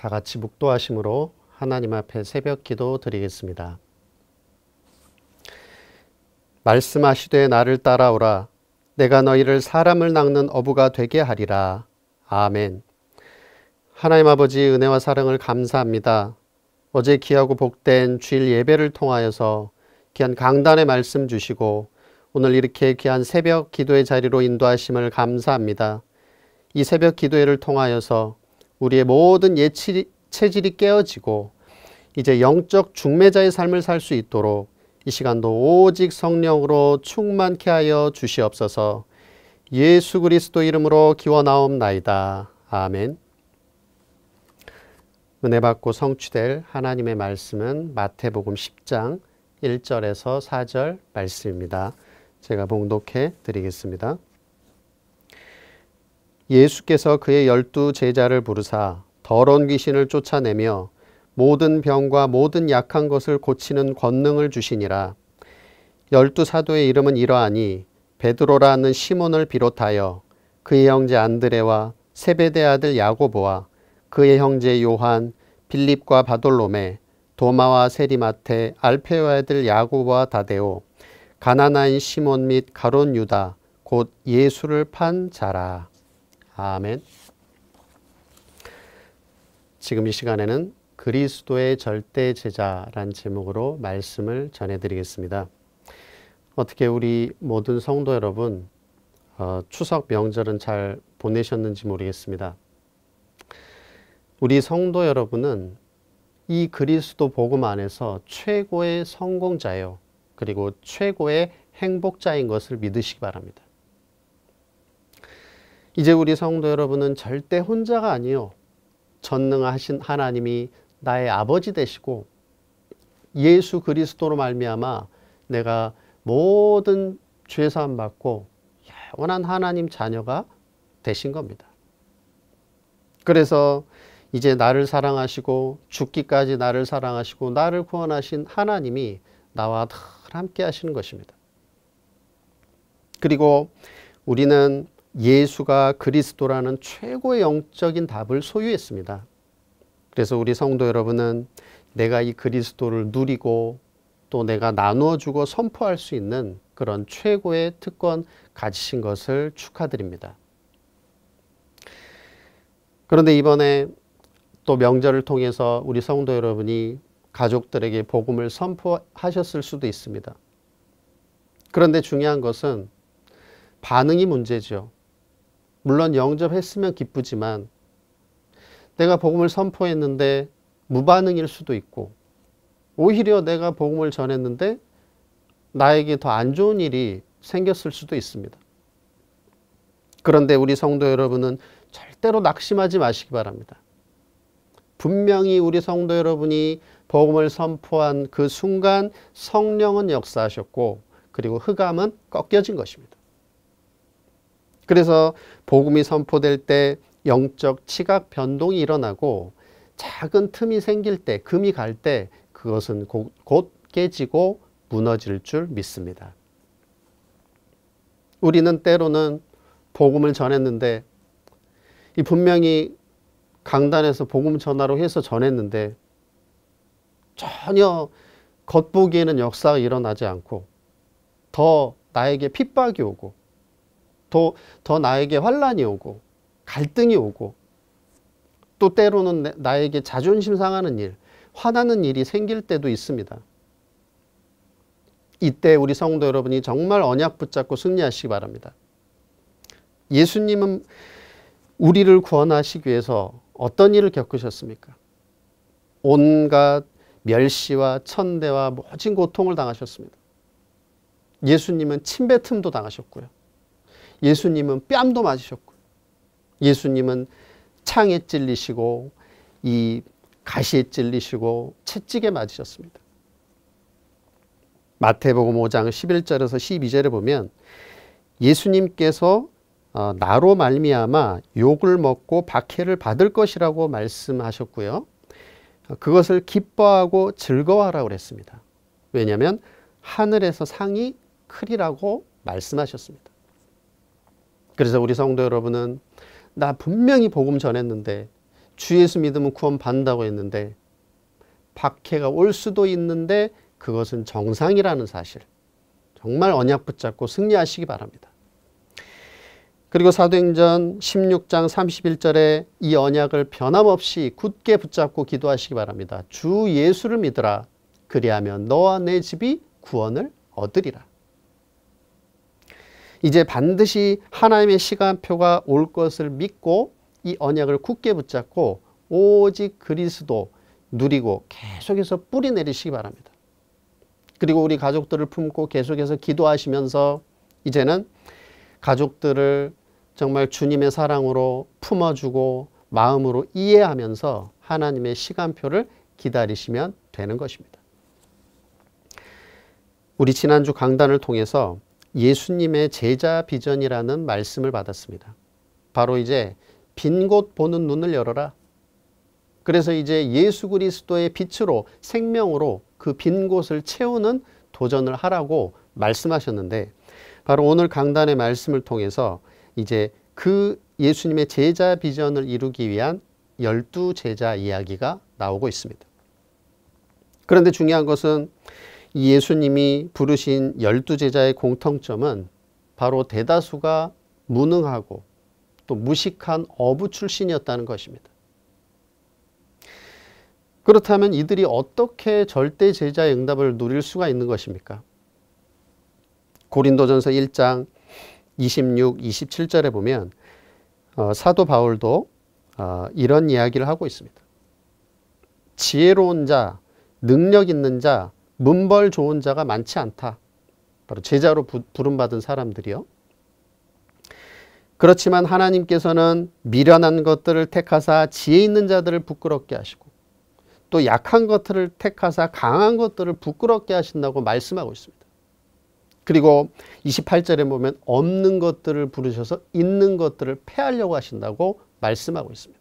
다 같이 묵도하심으로 하나님 앞에 새벽 기도 드리겠습니다. 말씀하시되 나를 따라오라. 내가 너희를 사람을 낚는 어부가 되게 하리라. 아멘. 하나님 아버지 은혜와 사랑을 감사합니다. 어제 귀하고 복된 주일 예배를 통하여서 귀한 강단의 말씀 주시고 오늘 이렇게 귀한 새벽 기도의 자리로 인도하심을 감사합니다. 이 새벽 기도회를 통하여서 우리의 모든 예치, 체질이 깨어지고 이제 영적 중매자의 삶을 살 수 있도록 이 시간도 오직 성령으로 충만케 하여 주시옵소서 예수 그리스도 이름으로 기원하옵나이다. 아멘. 은혜 받고 성취될 하나님의 말씀은 마태복음 10장 1절에서 4절 말씀입니다. 제가 봉독해 드리겠습니다. 예수께서 그의 열두 제자를 부르사 더러운 귀신을 쫓아내며 모든 병과 모든 약한 것을 고치는 권능을 주시니라. 열두 사도의 이름은 이러하니 베드로라 는 시몬을 비롯하여 그의 형제 안드레와 세베대 아들 야고보와 그의 형제 요한, 빌립과 바돌로메, 도마와 세리마테, 알페오 아들 야고보와 다데오, 가난한 시몬 및 가론 유다, 곧 예수를 판 자라. 아멘. 지금 이 시간에는 그리스도의 절대 제자란 제목으로 말씀을 전해드리겠습니다. 어떻게 우리 모든 성도 여러분 어, 추석 명절은 잘 보내셨는지 모르겠습니다. 우리 성도 여러분은 이 그리스도 복음 안에서 최고의 성공자요 그리고 최고의 행복자인 것을 믿으시기 바랍니다. 이제 우리 성도 여러분은 절대 혼자가 아니요. 전능하신 하나님이 나의 아버지 되시고 예수 그리스도로 말미암아 내가 모든 죄 사함 받고 영원한 하나님 자녀가 되신 겁니다. 그래서 이제 나를 사랑하시고 죽기까지 나를 사랑하시고 나를 구원하신 하나님이 나와 함께 하시는 것입니다. 그리고 우리는 예수가 그리스도라는 최고의 영적인 답을 소유했습니다. 그래서 우리 성도 여러분은 내가 이 그리스도를 누리고 또 내가 나누어 주고 선포할 수 있는 그런 최고의 특권 가지신 것을 축하드립니다. 그런데 이번에 또 명절을 통해서 우리 성도 여러분이 가족들에게 복음을 선포하셨을 수도 있습니다. 그런데 중요한 것은 반응이 문제죠. 물론 영접했으면 기쁘지만 내가 복음을 선포했는데 무반응일 수도 있고 오히려 내가 복음을 전했는데 나에게 더 안 좋은 일이 생겼을 수도 있습니다. 그런데 우리 성도 여러분은 절대로 낙심하지 마시기 바랍니다. 분명히 우리 성도 여러분이 복음을 선포한 그 순간 성령은 역사하셨고 그리고 흑암은 꺾여진 것입니다. 그래서 복음이 선포될 때 영적 치각 변동이 일어나고 작은 틈이 생길 때, 금이 갈 때 그것은 곧, 곧 깨지고 무너질 줄 믿습니다. 우리는 때로는 복음을 전했는데 이 분명히 강단에서 복음 전화로 해서 전했는데 전혀 겉보기에는 역사가 일어나지 않고 더 나에게 핍박이 오고 더, 더 나에게 환란이 오고 갈등이 오고 또 때로는 나에게 자존심 상하는 일, 화나는 일이 생길 때도 있습니다. 이때 우리 성도 여러분이 정말 언약 붙잡고 승리하시기 바랍니다. 예수님은 우리를 구원하시기 위해서 어떤 일을 겪으셨습니까? 온갖 멸시와 천대와 모진 고통을 당하셨습니다. 예수님은 침뱉음도 당하셨고요. 예수님은 뺨도 맞으셨고 예수님은 창에 찔리시고 이 가시에 찔리시고 채찍에 맞으셨습니다. 마태복음 5장 11절에서 12절에 보면 예수님께서 어, 나로 말미암아 욕을 먹고 박해를 받을 것이라고 말씀하셨고요. 그것을 기뻐하고 즐거워하라고 그랬습니다. 왜냐하면 하늘에서 상이 크리라고 말씀하셨습니다. 그래서 우리 성도 여러분은 나 분명히 복음 전했는데 주 예수 믿으면 구원 받는다고 했는데 박해가 올 수도 있는데 그것은 정상이라는 사실. 정말 언약 붙잡고 승리하시기 바랍니다. 그리고 사도행전 16장 31절에 이 언약을 변함없이 굳게 붙잡고 기도하시기 바랍니다. 주 예수를 믿으라. 그리하면 너와 내 집이 구원을 얻으리라. 이제 반드시 하나님의 시간표가 올 것을 믿고 이 언약을 굳게 붙잡고 오직 그리스도 누리고 계속해서 뿌리 내리시기 바랍니다. 그리고 우리 가족들을 품고 계속해서 기도하시면서 이제는 가족들을 정말 주님의 사랑으로 품어주고 마음으로 이해하면서 하나님의 시간표를 기다리시면 되는 것입니다. 우리 지난주 강단을 통해서 예수님의 제자 비전이라는 말씀을 받았습니다. 바로 이제 빈 곳 보는 눈을 열어라. 그래서 이제 예수 그리스도의 빛으로 생명으로 그 빈 곳을 채우는 도전을 하라고 말씀하셨는데 바로 오늘 강단의 말씀을 통해서 이제 그 예수님의 제자 비전을 이루기 위한 열두 제자 이야기가 나오고 있습니다. 그런데 중요한 것은 예수님이 부르신 열두 제자의 공통점은 바로 대다수가 무능하고 또 무식한 어부 출신이었다는 것입니다. 그렇다면 이들이 어떻게 절대 제자의 응답을 누릴 수가 있는 것입니까? 고린도전서 1장 26, 27절에 보면 어, 사도 바울도 어, 이런 이야기를 하고 있습니다. 지혜로운 자, 능력 있는 자, 문벌 좋은 자가 많지 않다. 바로 제자로 부, 름받은 사람들이요. 그렇지만 하나님께서는 미련한 것들을 택하사 지혜 있는 자들을 부끄럽게 하시고 또 약한 것들을 택하사 강한 것들을 부끄럽게 하신다고 말씀하고 있습니다. 그리고 28절에 보면 없는 것들을 부르셔서 있는 것들을 패하려고 하신다고 말씀하고 있습니다.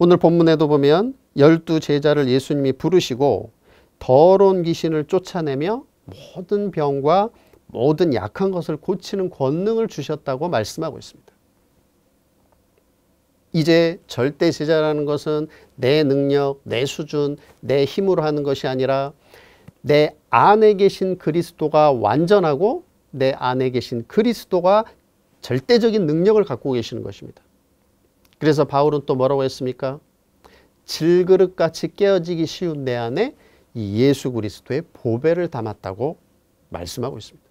오늘 본문에도 보면 열두 제자를 예수님이 부르시고 더러운 귀신을 쫓아내며 모든 병과 모든 약한 것을 고치는 권능을 주셨다고 말씀하고 있습니다. 이제 절대 제자라는 것은 내 능력, 내 수준, 내 힘으로 하는 것이 아니라 내 안에 계신 그리스도가 완전하고 내 안에 계신 그리스도가 절대적인 능력을 갖고 계시는 것입니다. 그래서 바울은 또 뭐라고 했습니까? 질그릇같이 깨어지기 쉬운 내 안에 이 예수 그리스도의 보배를 담았다고 말씀하고 있습니다.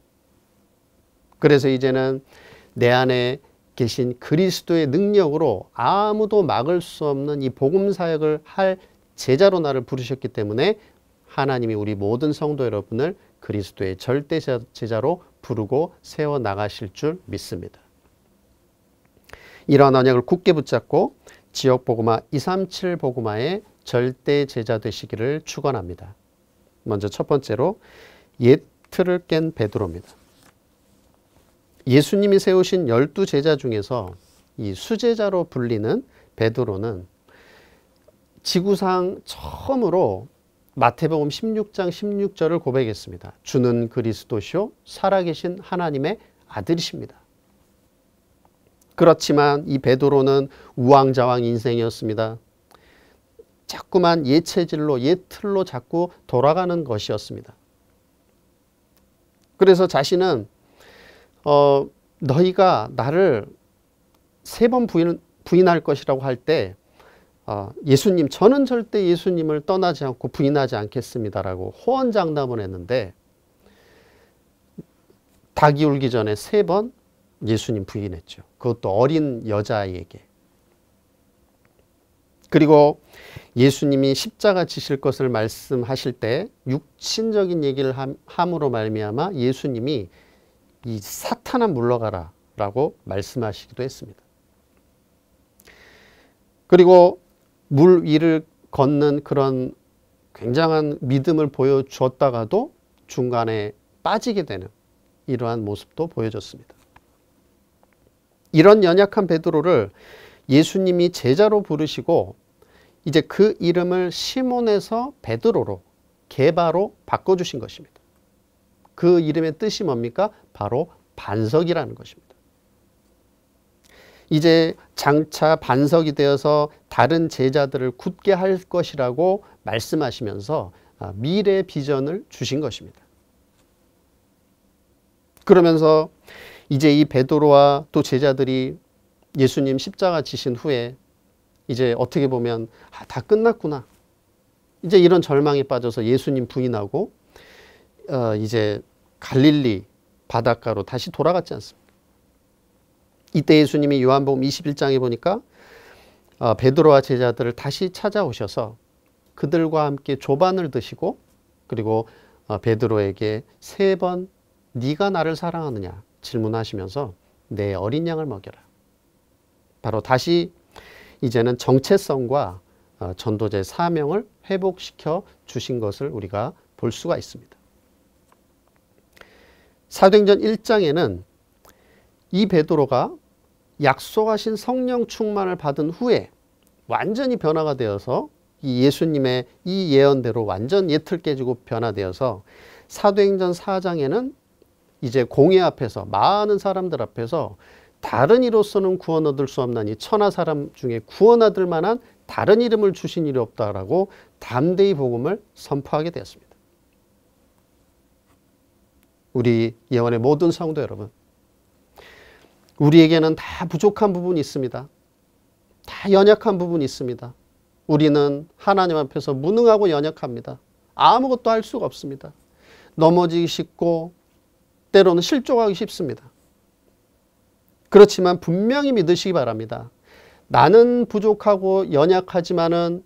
그래서 이제는 내 안에 계신 그리스도의 능력으로 아무도 막을 수 없는 이 복음 사역을 할 제자로 나를 부르셨기 때문에 하나님이 우리 모든 성도 여러분을 그리스도의 절대 제자로 부르고 세워 나가실 줄 믿습니다. 이러한 언약을 굳게 붙잡고 지역 복음화 237 복음화의 절대 제자 되시기를 축원합니다. 먼저 첫 번째로 옛 틀을 깬 베드로입니다. 예수님이 세우신 열두 제자 중에서 이 수제자로 불리는 베드로는 지구상 처음으로 마태복음 16장 16절을 고백했습니다. 주는 그리스도시요 살아계신 하나님의 아들이십니다. 그렇지만 이 베드로는 우왕좌왕 인생이었습니다. 자꾸만 옛 체질로 옛 틀로 자꾸 돌아가는 것이었습니다. 그래서 자신은 어, 너희가 나를 세 번 부인, 부인할 것이라고 할때 어, 예수님 저는 절대 예수님을 떠나지 않고 부인하지 않겠습니다라고 호언장담을 했는데 닭이 울기 전에 세번 예수님 부인했죠. 그것도 어린 여자에게. 그리고 예수님이 십자가 지실 것을 말씀하실 때 육신적인 얘기를 함으로 말미암아 예수님이 이 사탄아 물러가라 라고 말씀하시기도 했습니다. 그리고 물 위를 걷는 그런 굉장한 믿음을 보여주었다가도 중간에 빠지게 되는 이러한 모습도 보여줬습니다. 이런 연약한 베드로를 예수님이 제자로 부르시고 이제 그 이름을 시몬에서 베드로로 개바로 바꿔주신 것입니다. 그 이름의 뜻이 뭡니까? 바로 반석이라는 것입니다. 이제 장차 반석이 되어서 다른 제자들을 굳게 할 것이라고 말씀하시면서 아, 미래 비전을 주신 것입니다. 그러면서 이제 이 베드로와 또 제자들이 예수님 십자가 지신 후에 이제 어떻게 보면 아, 다 끝났구나. 이제 이런 절망에 빠져서 예수님 부인하고 어, 이제 갈릴리 바닷가로 다시 돌아갔지 않습니까? 이때 예수님이 요한복음 21장에 보니까 어, 베드로와 제자들을 다시 찾아오셔서 그들과 함께 조반을 드시고 그리고 어, 베드로에게 세 번 네가 나를 사랑하느냐 질문하시면서 내 어린 양을 먹여라. 바로 다시 이제는 정체성과 어, 전도제 사명을 회복시켜 주신 것을 우리가 볼 수가 있습니다. 사도행전 1장에는 이 베드로가 약속하신 성령 충만을 받은 후에 완전히 변화가 되어서 이 예수님의 이 예언대로 완전 예틀 깨지고 변화되어서 사도행전 4장에는 이제 공의 앞에서 많은 사람들 앞에서 다른 이로서는 구원 얻을 수 없나니 천하 사람 중에 구원 얻을 만한 다른 이름을 주신 일이 없다라고 담대히 복음을 선포하게 되었습니다. 우리 예원의 모든 성도 여러분 우리에게는 다 부족한 부분이 있습니다. 다 연약한 부분이 있습니다. 우리는 하나님 앞에서 무능하고 연약합니다. 아무것도 할 수가 없습니다. 넘어지기 쉽고 때로는 실족하기 쉽습니다. 그렇지만 분명히 믿으시기 바랍니다. 나는 부족하고 연약하지만은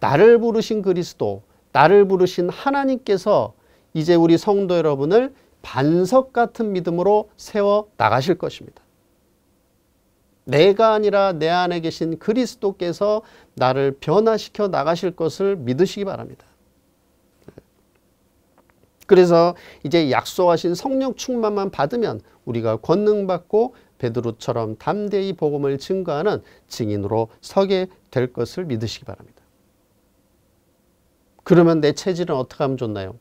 나를 부르신 그리스도, 나를 부르신 하나님께서 이제 우리 성도 여러분을 반석 같은 믿음으로 세워 나가실 것입니다. 내가 아니라 내 안에 계신 그리스도께서 나를 변화시켜 나가실 것을 믿으시기 바랍니다. 그래서 이제 약속하신 성령 충만만 받으면 우리가 권능받고 베드로처럼 담대히 복음을 증거하는 증인으로 서게 될 것을 믿으시기 바랍니다. 그러면 내 체질은 어떻게 하면 좋나요?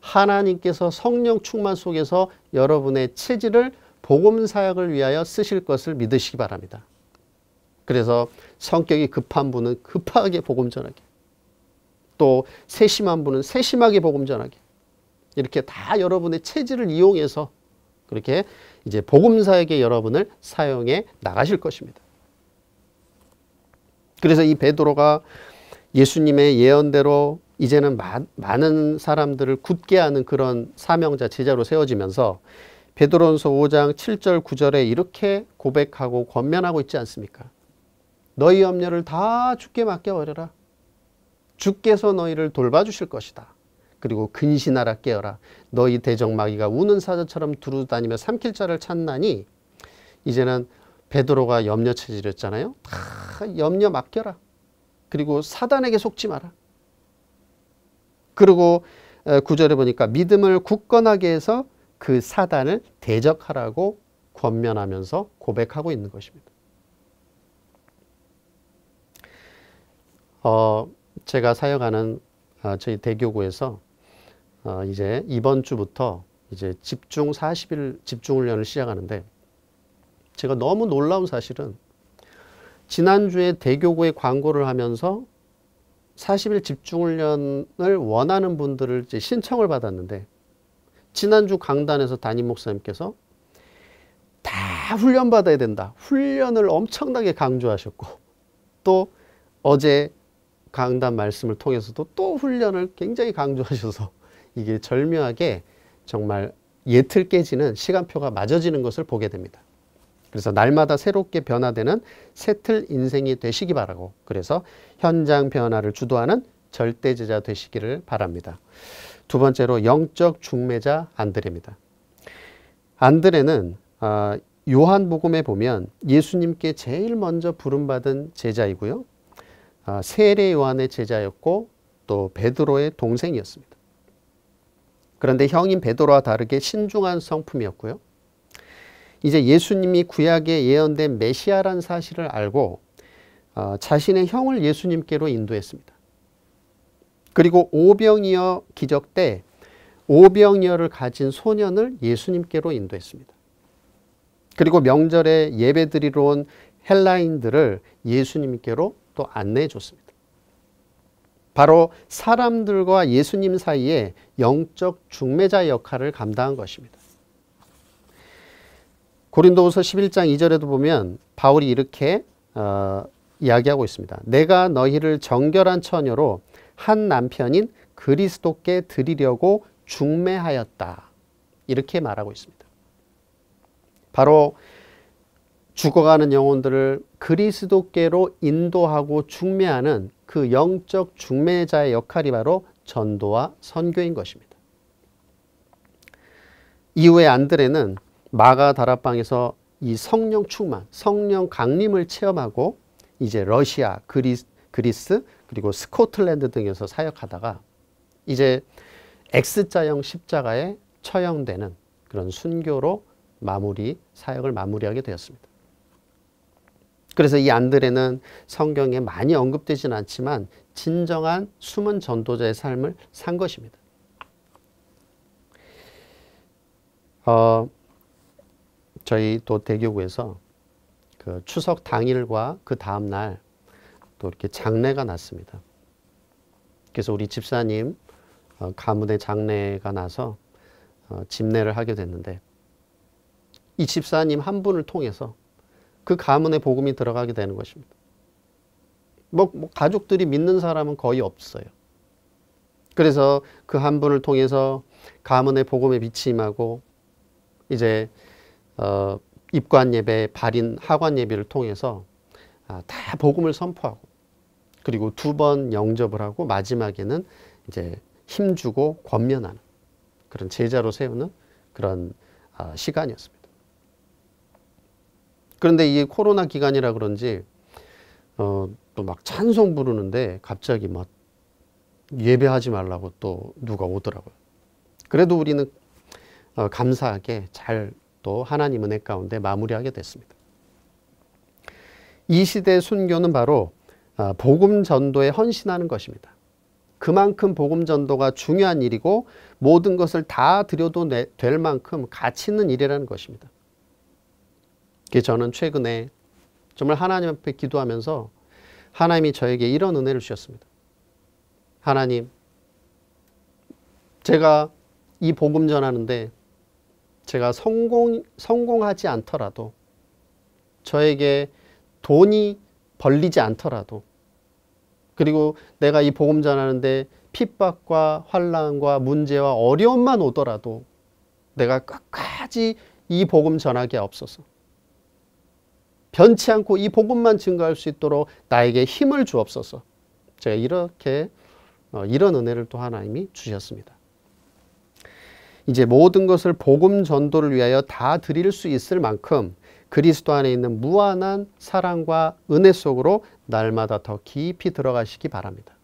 하나님께서 성령 충만 속에서 여러분의 체질을 복음 사역을 위하여 쓰실 것을 믿으시기 바랍니다. 그래서 성격이 급한 분은 급하게 복음 전하게 또 세심한 분은 세심하게 복음 전하게 이렇게 다 여러분의 체질을 이용해서 그렇게 이제 복음사에게 여러분을 사용해 나가실 것입니다. 그래서 이 베드로가 예수님의 예언대로 이제는 마, 많은 사람들을 굳게 하는 그런 사명자 제자로 세워지면서 베드로전서 5장 7절 9절에 이렇게 고백하고 권면하고 있지 않습니까? 너희 염려를 다 주께 맡겨 버려라. 주께서 너희를 돌봐 주실 것이다. 그리고 근신하라 깨어라 너희 대적마귀가 우는 사자처럼 두루다니며 삼킬 자를 찾나니 이제는 베드로가 염려 체질이었잖아요. 다 염려 맡겨라. 그리고 사단에게 속지 마라. 그리고 구절에 보니까 믿음을 굳건하게 해서 그 사단을 대적하라고 권면하면서 고백하고 있는 것입니다. 어, 제가 사역하는 어, 저희 대교구에서 어, 이제 이번 주부터 이제 집중 40일 집중 훈련을 시작하는데 제가 너무 놀라운 사실은 지난주에 대교구에 광고를 하면서 40일 집중훈련을 원하는 분들을 이제 신청을 받았는데 지난주 강단에서 담임 목사님께서 다 훈련 받아야 된다. 훈련을 엄청나게 강조하셨고 또 어제 강단 말씀을 통해서도 또 훈련을 굉장히 강조하셔서 이게 절묘하게 정말 예틀 깨지는 시간표가 맞아지는 것을 보게 됩니다. 그래서 날마다 새롭게 변화되는 새틀 인생이 되시기 바라고 그래서 현장 변화를 주도하는 절대제자 되시기를 바랍니다. 두 번째로 영적 중매자 안드레입니다. 안드레는 아, 요한복음에 보면 예수님께 제일 먼저 부름받은 제자이고요. 아, 세례 요한의 제자였고 또 베드로의 동생이었습니다. 그런데 형인 베드로와 다르게 신중한 성품이었고요. 이제 예수님이 구약에 예언된 메시아란 사실을 알고 어, 자신의 형을 예수님께로 인도했습니다. 그리고 오병이어 기적 때 오병이어를 가진 소년을 예수님께로 인도했습니다. 그리고 명절에 예배드리러 온 헬라인들을 예수님께로 또 안내해 줬습니다. 바로 사람들과 예수님 사이에 영적 중매자 역할을 감당한 것입니다. 고린도후서 11장 2절에도 보면 바울이 이렇게 어, 이야기하고 있습니다. 내가 너희를 정결한 처녀로 한 남편인 그리스도께 드리려고 중매하였다. 이렇게 말하고 있습니다. 바로 죽어가는 영혼들을 그리스도께로 인도하고 중매하는 그 영적 중매자의 역할이 바로 전도와 선교인 것입니다. 이후에 안드레는 마가 다락방에서 이 성령 충만, 성령 강림을 체험하고 이제 러시아, 그리스, 그리스 그리고 스코틀랜드 등에서 사역하다가 이제 X자형 십자가에 처형되는 그런 순교로 마무리 사역을 마무리하게 되었습니다. 그래서 이 안드레는 성경에 많이 언급되진 않지만 진정한 숨은 전도자의 삶을 산 것입니다. 어, 저희 또 대교구에서 그 추석 당일과 그 다음 날 또 이렇게 장례가 났습니다. 그래서 우리 집사님 어, 가문의 장례가 나서 어, 집례를 하게 됐는데 이 집사님 한 분을 통해서 그 가문에 복음이 들어가게 되는 것입니다. 뭐, 뭐 가족들이 믿는 사람은 거의 없어요. 그래서 그 한 분을 통해서 가문의 복음에 비침하고 이제 어, 입관 예배, 발인 하관 예배를 통해서 아, 다 복음을 선포하고 그리고 두 번 영접을 하고 마지막에는 이제 힘주고 권면하는 그런 제자로 세우는 그런 아, 시간이었습니다. 그런데 이 코로나 기간이라 그런지 어, 또 막 찬송 부르는데 갑자기 막 예배하지 말라고 또 누가 오더라고요. 그래도 우리는 어, 감사하게 잘 또 하나님 은혜 가운데 마무리하게 됐습니다. 이 시대의 순교는 바로 어, 복음 전도에 헌신하는 것입니다. 그만큼 복음 전도가 중요한 일이고 모든 것을 다 드려도 될 만큼 가치 있는 일이라는 것입니다. 그 저는 최근에 정말 하나님 앞에 기도하면서 하나님이 저에게 이런 은혜를 주셨습니다. 하나님, 제가 이 복음 전하는데 제가 성공, 성공하지 않더라도 저에게 돈이 벌리지 않더라도 그리고 내가 이 복음 전하는데 핍박과 환란과 문제와 어려움만 오더라도 내가 끝까지 이 복음 전하기에 앞서서 변치 않고 이 복음만 증거할수 있도록 나에게 힘을 주옵소서. 제가 이렇게 어, 이런 은혜를 또 하나님이 주셨습니다. 이제 모든 것을 복음 전도를 위하여 다 드릴 수 있을 만큼 그리스도 안에 있는 무한한 사랑과 은혜 속으로 날마다 더 깊이 들어가시기 바랍니다.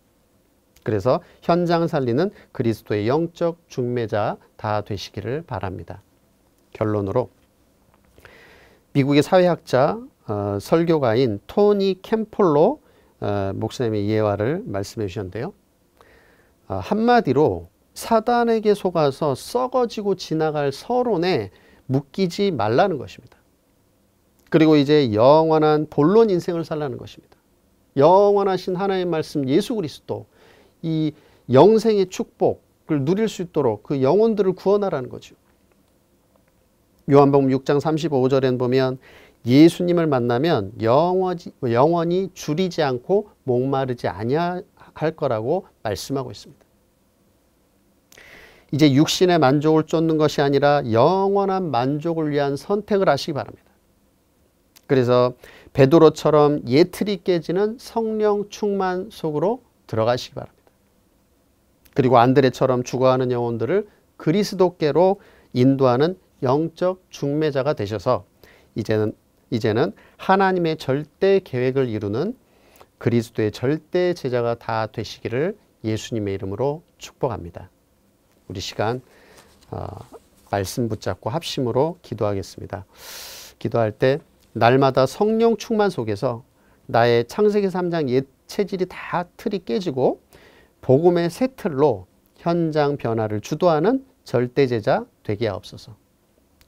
그래서 현장 살리는 그리스도의 영적 중매자 다 되시기를 바랍니다. 결론으로 미국의 사회학자 어, 설교가인 토니 캠폴로 어, 목사님의 예화를 말씀해 주셨는데요. 어, 한마디로 사단에게 속아서 썩어지고 지나갈 서론에 묶이지 말라는 것입니다. 그리고 이제 영원한 본론 인생을 살라는 것입니다. 영원하신 하나님의 말씀 예수 그리스도 이 영생의 축복을 누릴 수 있도록 그 영혼들을 구원하라는 거죠. 요한복음 6장 35절엔 보면 예수님을 만나면 영원히, 영원히 줄이지 않고 목마르지 아니할 거라고 말씀하고 있습니다. 이제 육신의 만족을 쫓는 것이 아니라 영원한 만족을 위한 선택을 하시기 바랍니다. 그래서 베드로처럼 예틀이 깨지는 성령 충만 속으로 들어가시기 바랍니다. 그리고 안드레처럼 죽어가는 영혼들을 그리스도께로 인도하는 영적 중매자가 되셔서 이제는 이제는 하나님의 절대 계획을 이루는 그리스도의 절대 제자가 다 되시기를 예수님의 이름으로 축복합니다. 우리 시간 어, 말씀 붙잡고 합심으로 기도하겠습니다. 기도할 때 날마다 성령 충만 속에서 나의 창세기 3장 옛 체질이 다 틀이 깨지고 복음의 새 틀로 현장 변화를 주도하는 절대 제자 되게 하옵소서.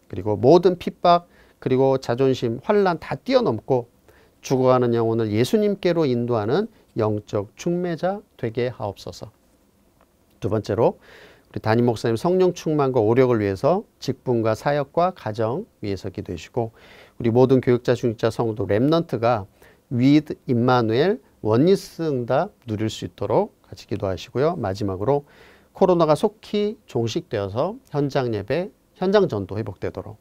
그리고 모든 핍박, 그리고 자존심, 환란 다 뛰어넘고 죽어가는 영혼을 예수님께로 인도하는 영적 충매자 되게 하옵소서. 두 번째로 우리 담임 목사님 성령 충만과 오력을 위해서 직분과 사역과 가정 위해서 기도해 주시고 우리 모든 교육자 중직자 성도 랩넌트가 위드 임마누엘 원리스 응답 누릴 수 있도록 같이 기도하시고요. 마지막으로 코로나가 속히 종식되어서 현장 예배, 현장 전도 회복되도록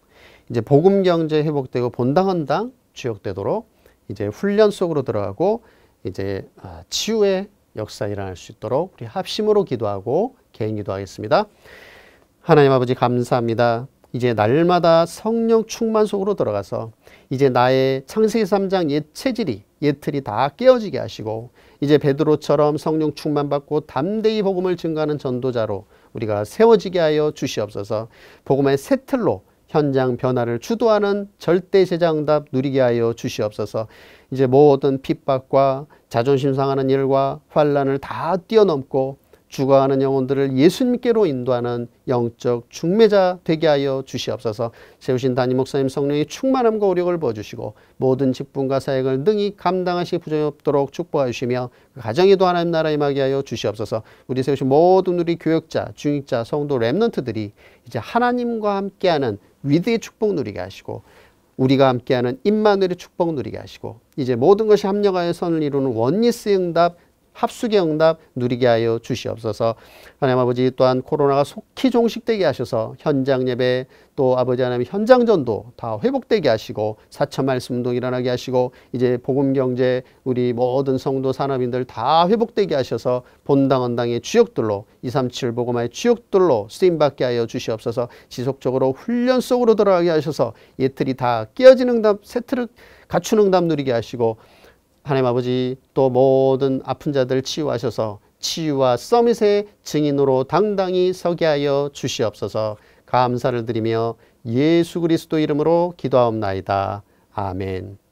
이제 복음 경제 회복되고 본당 헌당 주역되도록 이제 훈련 속으로 들어가고 이제 아, 치유의 역사 일어날 수 있도록 우리 합심으로 기도하고 개인 기도하겠습니다. 하나님 아버지 감사합니다. 이제 날마다 성령 충만 속으로 들어가서 이제 나의 창세기 3장 옛 체질이 옛 틀이 다 깨어지게 하시고 이제 베드로처럼 성령 충만 받고 담대히 복음을 증가하는 전도자로 우리가 세워지게 하여 주시옵소서. 복음의 새 틀로 현장 변화를 주도하는 절대 제장답 누리게 하여 주시옵소서. 이제 모든 뭐 핍박과 자존심 상하는 일과 환란을 다 뛰어넘고 죽어가는 영혼들을 예수님께로 인도하는 영적 중매자 되게 하여 주시옵소서 세우신 단임 목사님 성령의 충만함과 오력을 부어주시고 모든 직분과 사역을 능히 감당하시 부정이 없도록 축복하시며 그 가정에도 하나님 나라에 임하게 하여 주시옵소서 우리 세우신 모든 우리 교역자, 중익자, 성도, 랩런트들이 이제 하나님과 함께하는 위드의 축복 누리게 하시고 우리가 함께하는 임마누엘의 축복 누리게 하시고 이제 모든 것이 합력하여 선을 이루는 원리스 응답 합숙의 응답 누리게 하여 주시옵소서. 하나님 아버지 또한 코로나가 속히 종식되게 하셔서 현장 예배 또 아버지 하나님 현장 전도 다 회복되게 하시고 사천 말씀 도 일어나게 하시고 이제 복음 경제 우리 모든 성도 산업인들 다 회복되게 하셔서 본당 원당의 주역들로 237 복음화의 주역들로 쓰임 받게 하여 주시옵소서. 지속적으로 훈련 속으로 들어가게 하셔서 예틀이 다 깨어지는 응답 세트를 갖추는 응답 누리게 하시고 하나님 아버지 또 모든 아픈 자들 치유하셔서 치유와 서밋의 증인으로 당당히 서게 하여 주시옵소서 감사를 드리며 예수 그리스도 이름으로 기도하옵나이다. 아멘.